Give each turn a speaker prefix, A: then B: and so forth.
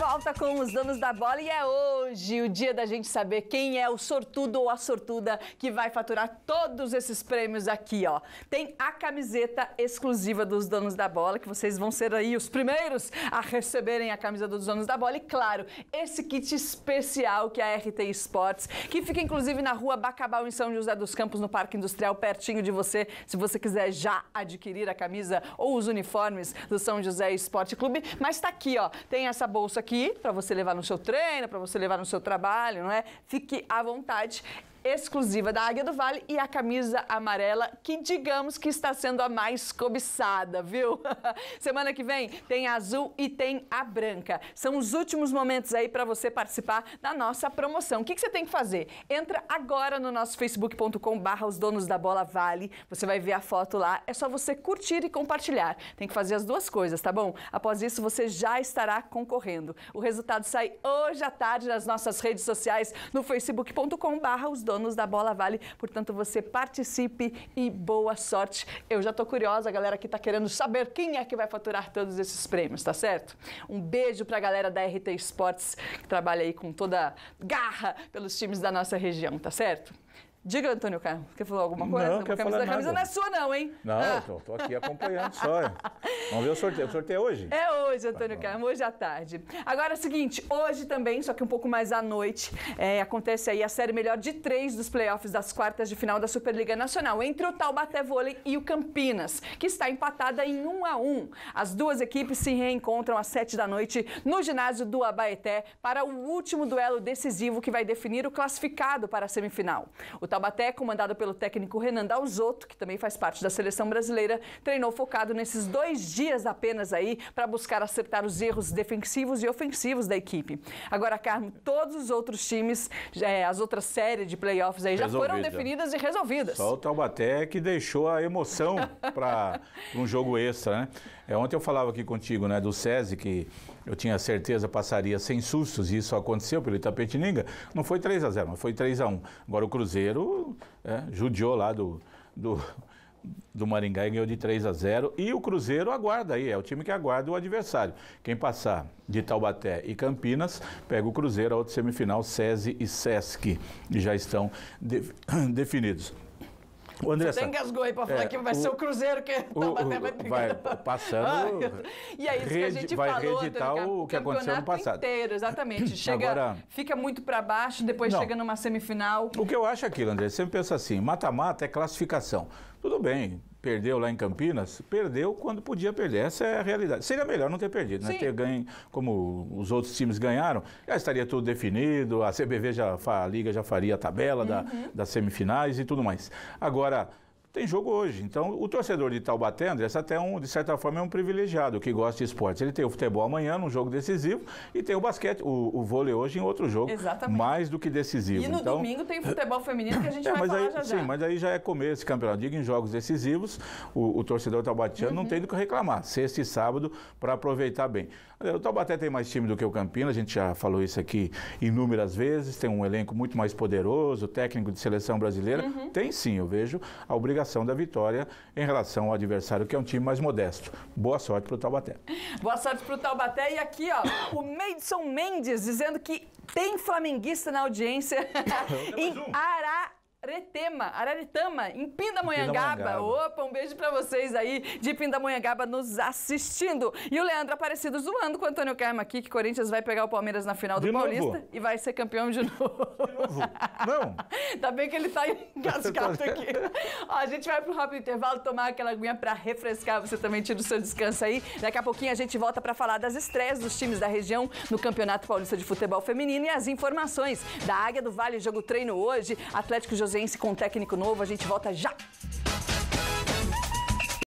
A: volta com os donos da bola e é hoje o dia da gente saber quem é o sortudo ou a sortuda que vai faturar todos esses prêmios aqui, ó. Tem a camiseta exclusiva dos donos da bola, que vocês vão ser aí os primeiros a receberem a camisa dos donos da bola. E claro, esse kit especial que é a RT Sports, que fica inclusive na rua Bacabal, em São José dos Campos, no Parque Industrial, pertinho de você. Se você quiser já adquirir a camisa ou os uniformes do São José Esporte Clube, mas tá aqui, ó. Tem essa bolsa aqui aqui para você levar no seu treino, para você levar no seu trabalho, não é? Fique à vontade exclusiva da Águia do Vale e a camisa amarela, que digamos que está sendo a mais cobiçada, viu? Semana que vem tem a azul e tem a branca. São os últimos momentos aí para você participar da nossa promoção. O que, que, você tem que fazer? Entra agora no nosso facebook.com barra os donos da bola vale, você vai ver a foto lá, é só você curtir e compartilhar. Tem que fazer as duas coisas, tá bom? Após isso você já estará concorrendo. O resultado sai hoje à tarde nas nossas redes sociais no facebook.com barra os donos da Bola Vale. Portanto, você participe e boa sorte. Eu já estou curiosa, a galera que está querendo saber quem é que vai faturar todos esses prêmios, tá certo? Um beijo para a galera da RT Esportes, que trabalha aí com toda garra pelos times da nossa região, tá certo? Diga, Antônio Carlos, quer falar alguma coisa? Não, quer falar nada. a camisa não é sua, não, hein? Não, ah. eu tô aqui acompanhando só.
B: É. Vamos ver o sorteio. O sorteio é hoje?
A: É hoje, tá Antônio ah, Carmo, hoje à tarde. Agora é o seguinte, hoje também, só que um pouco mais à noite, é, acontece aí a série melhor de três dos playoffs das quartas de final da Superliga Nacional, entre o Taubaté Vôlei e o Campinas, que está empatada em um a um. As duas equipes se reencontram às sete da noite no ginásio do Abaeté para o último duelo decisivo que vai definir o classificado para a semifinal. O Taubaté, comandado pelo técnico Renan Dalzotto, que também faz parte da seleção brasileira, treinou focado nesses dois dias apenas aí para buscar acertar os erros defensivos e ofensivos da equipe. Agora, Carmo, todos os outros times, é, as outras séries de playoffs aí já Resolvido. foram definidas e resolvidas. Só
B: o Taubaté que deixou a emoção para um jogo extra, né? É, ontem eu falava aqui contigo, né, do SESI, que eu tinha certeza passaria sem sustos, e isso aconteceu pelo Itapetininga. Não foi 3 a 0 mas foi 3 a 1 Agora o Cruzeiro é, judiou lá do, do, do Maringá e ganhou de 3 a 0 E o Cruzeiro aguarda aí, é o time que aguarda o adversário. Quem passar de Taubaté e Campinas, pega o Cruzeiro, a outra semifinal, SESI e SESC, que já estão de, definidos. O Andressa, Você engasgou aí para falar é, que vai o, ser o Cruzeiro que o, tá o, vai, pegando. vai passando. e é isso que a gente vai falou. Vai reeditar o que aconteceu no passado. inteiro,
A: exatamente. Chega, Agora, fica muito para baixo, depois não. chega numa semifinal.
B: O que eu acho aqui, é aquilo, André, sempre pensa assim, mata-mata é classificação. Tudo bem, perdeu lá em Campinas, perdeu quando podia perder. Essa é a realidade. Seria melhor não ter perdido, né? Ter ganho, como os outros times ganharam, já estaria tudo definido, a CBV já, a Liga já faria a tabela uhum. da, das semifinais e tudo mais. Agora, tem jogo hoje. Então, o torcedor de Taubaté, Andrés, até um, de certa forma, é um privilegiado que gosta de esportes. Ele tem o futebol amanhã, num jogo decisivo, e tem o basquete, o, o vôlei hoje em outro jogo, Exatamente. mais do que decisivo. E no então, domingo
A: tem futebol feminino que a gente é, vai falar aí, já Sim, já.
B: mas aí já é comer esse campeonato. Digo, em jogos decisivos, o, o torcedor taubatiano uhum. não tem do que reclamar. Sexta e sábado, para aproveitar bem. O Taubaté tem mais time do que o Campinas, a gente já falou isso aqui inúmeras vezes, tem um elenco muito mais poderoso, técnico de seleção brasileira. Uhum. Tem sim, eu vejo a obrigação obrigação da vitória em relação ao adversário, que é um time mais modesto. Boa sorte para o Taubaté.
A: Boa sorte para o Taubaté. E aqui, ó, o Madison Mendes dizendo que tem flamenguista na audiência em um. Ará. Aretema, Araritama, em Pindamonhangaba. Pindamonhangaba. Opa, um beijo para vocês aí de Pindamonhangaba nos assistindo. E o Leandro Aparecido zoando com o Antônio Carmo aqui, que Corinthians vai pegar o Palmeiras na final do de Paulista novo. e vai ser campeão de novo. De novo? Não. Ainda bem que ele tá engasgado aqui. Ó, a gente vai pro rápido intervalo tomar aquela aguinha para refrescar. Você também tira o seu descanso aí. Daqui a pouquinho a gente volta para falar das estreias dos times da região no Campeonato Paulista de Futebol Feminino e as informações da Águia do Vale, jogo treino hoje, Atlético José com um técnico novo. A gente volta já!